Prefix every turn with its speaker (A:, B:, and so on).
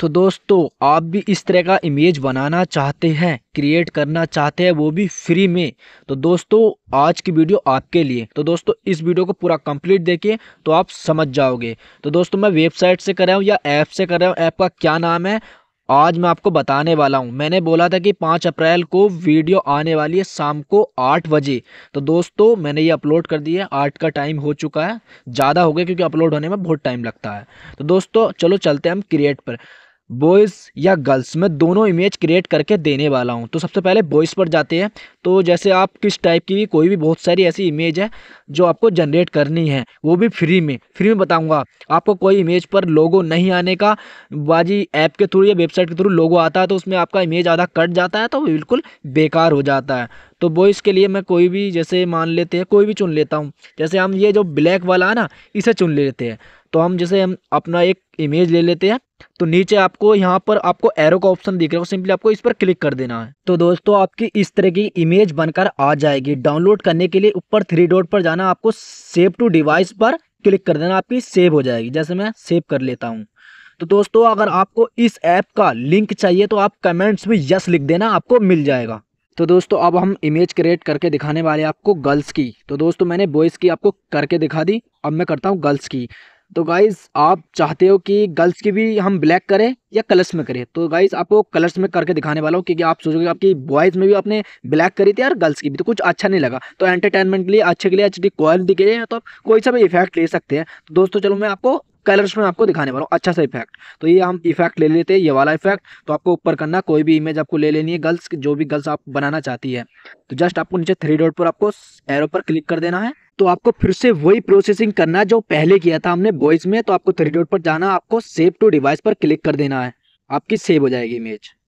A: तो दोस्तों आप भी इस तरह का इमेज बनाना चाहते हैं क्रिएट करना चाहते हैं वो भी फ्री में तो दोस्तों आज की वीडियो आपके लिए तो दोस्तों इस वीडियो को पूरा कंप्लीट देखिए तो आप समझ जाओगे तो दोस्तों मैं वेबसाइट से कर रहा हूँ या ऐप से कर रहा हूँ ऐप का क्या नाम है आज मैं आपको बताने वाला हूँ मैंने बोला था कि पाँच अप्रैल को वीडियो आने वाली है शाम को आठ बजे तो दोस्तों मैंने ये अपलोड कर दिया है आठ का टाइम हो चुका है ज़्यादा हो गया क्योंकि अपलोड होने में बहुत टाइम लगता है तो दोस्तों चलो चलते हैं हम क्रिएट पर बॉयज़ या गर्ल्स मैं दोनों इमेज क्रिएट करके देने वाला हूँ तो सबसे पहले बॉयज़ पर जाते हैं तो जैसे आप किस टाइप की भी कोई भी बहुत सारी ऐसी इमेज है जो आपको जनरेट करनी है वो भी फ्री में फ्री में बताऊँगा आपको कोई इमेज पर लोगो नहीं आने का बाजी ऐप के थ्रू या वेबसाइट के थ्रू लोगो आता है तो उसमें आपका इमेज आधा कट जाता है तो बिल्कुल बेकार हो जाता है तो बॉयज़ के लिए मैं कोई भी जैसे मान लेते हैं कोई भी चुन लेता हूँ जैसे हम ये जो ब्लैक वाला है ना इसे चुन लेते हैं तो हम जैसे हम अपना एक इमेज ले लेते हैं तो नीचे आपको यहाँ पर आपको एरो का ऑप्शन दिख रहा हो सिंपली आपको इस पर क्लिक कर देना है तो दोस्तों आपकी इस तरह की इमेज बनकर आ जाएगी डाउनलोड करने के लिए ऊपर थ्री डॉट पर जाना आपको सेव टू डिवाइस पर क्लिक कर देना आपकी सेव हो जाएगी जैसे मैं सेव कर लेता हूँ तो दोस्तों अगर आपको इस ऐप का लिंक चाहिए तो आप कमेंट्स में यस लिख देना आपको मिल जाएगा तो दोस्तों अब हम इमेज क्रिएट करके दिखाने वाले आपको गर्ल्स की तो दोस्तों मैंने बॉयज़ की आपको करके दिखा दी अब मैं करता हूँ गर्ल्स की तो गाइज़ आप चाहते हो कि गर्ल्स की भी हम ब्लैक करें या कलर्स में करें तो गाइज़ आपको कलर्स में करके दिखाने वाला हूँ क्योंकि आप सोचोगे आपकी बॉयज़ में भी आपने ब्लैक करी थी यार गर्ल्स की भी तो कुछ अच्छा नहीं लगा तो एंटरटेनमेंट के लिए अच्छे के लिए अच्छी क्वालिटी के लिए तो आप कोई सा भी इफेक्ट ले सकते हैं तो दोस्तों चलो मैं आपको कलर्स में आपको दिखाने वाला हूँ अच्छा सा इफेक्ट तो ये हम इफेक्ट ले लेते हैं ये वाला इफेक्ट तो आपको ऊपर करना कोई भी इमेज आपको ले लेनी है गर्ल्स जो भी गर्ल्स आप बनाना चाहती है तो जस्ट आपको नीचे थ्री डॉट पर आपको एरो पर क्लिक कर देना है तो आपको फिर से वही प्रोसेसिंग करना जो पहले किया था हमने बॉयज में तो आपको थ्री डॉट पर जाना आपको सेव टू डिवाइस पर क्लिक कर देना है आपकी सेव हो जाएगी इमेज